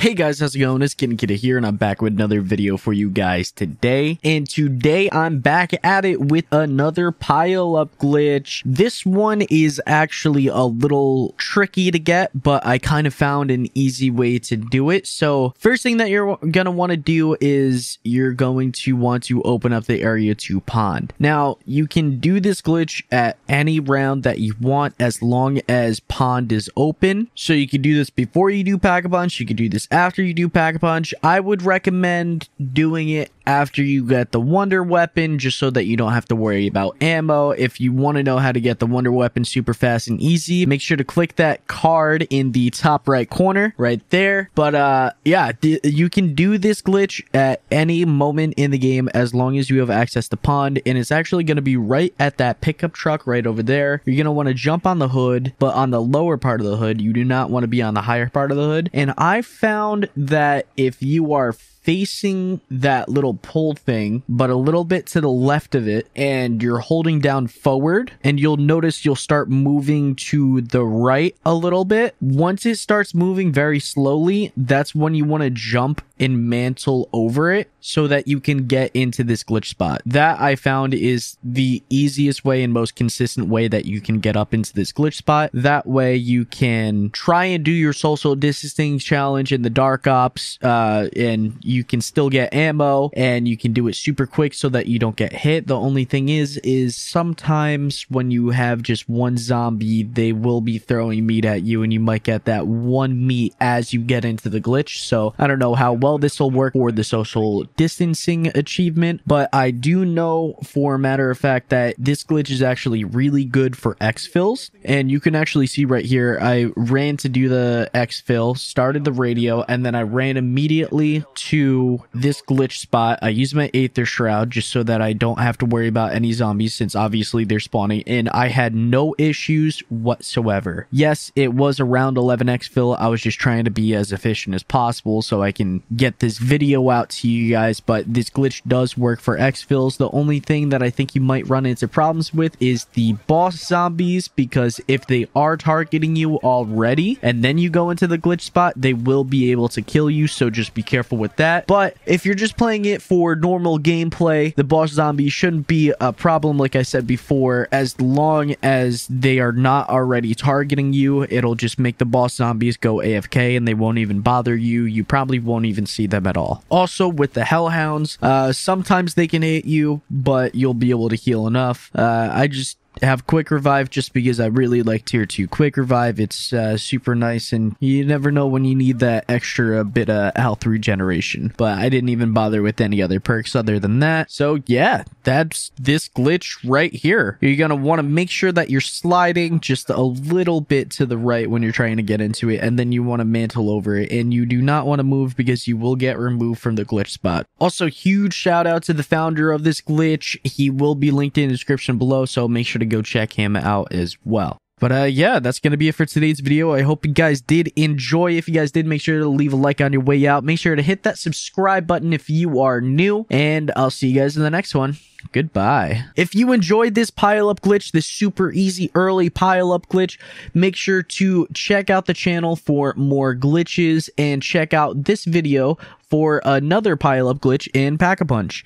Hey guys, how's it going? It's Kitten Kidda here and I'm back with another video for you guys today. And today I'm back at it with another pile up glitch. This one is actually a little tricky to get, but I kind of found an easy way to do it. So first thing that you're gonna want to do is you're going to want to open up the area to pond. Now you can do this glitch at any round that you want as long as pond is open. So you can do this before you do pack a punch You can do this after you do Pack a Punch. I would recommend doing it after you get the Wonder Weapon, just so that you don't have to worry about ammo. If you want to know how to get the Wonder Weapon super fast and easy, make sure to click that card in the top right corner right there. But uh, yeah, you can do this glitch at any moment in the game as long as you have access to Pond, and it's actually going to be right at that pickup truck right over there. You're going to want to jump on the hood, but on the lower part of the hood, you do not want to be on the higher part of the hood. And I found found that if you are facing that little pull thing, but a little bit to the left of it, and you're holding down forward, and you'll notice you'll start moving to the right a little bit. Once it starts moving very slowly, that's when you want to jump and mantle over it so that you can get into this glitch spot. That I found is the easiest way and most consistent way that you can get up into this glitch spot. That way you can try and do your social distancing challenge in the dark ops uh, and you can still get ammo and you can do it super quick so that you don't get hit. The only thing is, is sometimes when you have just one zombie, they will be throwing meat at you and you might get that one meat as you get into the glitch. So I don't know how well this will work for the social distancing achievement, but I do know for a matter of fact that this glitch is actually really good for X fills. And you can actually see right here, I ran to do the X fill, started the radio, and then I ran immediately to to this glitch spot. I use my Aether Shroud just so that I don't have to worry about any zombies since obviously they're spawning and I had no issues whatsoever. Yes, it was around 11x fill. I was just trying to be as efficient as possible so I can get this video out to you guys, but this glitch does work for x fills. The only thing that I think you might run into problems with is the boss zombies because if they are targeting you already and then you go into the glitch spot, they will be able to kill you, so just be careful with that that. But if you're just playing it for normal gameplay, the boss zombie shouldn't be a problem, like I said before, as long as they are not already targeting you. It'll just make the boss zombies go AFK and they won't even bother you. You probably won't even see them at all. Also, with the Hellhounds, uh, sometimes they can hit you, but you'll be able to heal enough. Uh, I just have quick revive just because I really like tier two quick revive. It's uh, super nice, and you never know when you need that extra bit of health regeneration. But I didn't even bother with any other perks other than that. So yeah, that's this glitch right here. You're gonna want to make sure that you're sliding just a little bit to the right when you're trying to get into it, and then you want to mantle over it, and you do not want to move because you will get removed from the glitch spot. Also, huge shout out to the founder of this glitch. He will be linked in the description below, so make sure to go check him out as well. But uh, yeah, that's going to be it for today's video. I hope you guys did enjoy. If you guys did, make sure to leave a like on your way out. Make sure to hit that subscribe button if you are new. And I'll see you guys in the next one. Goodbye. If you enjoyed this pile up glitch, this super easy early pile up glitch, make sure to check out the channel for more glitches and check out this video for another pile up glitch in Pack-a-Punch.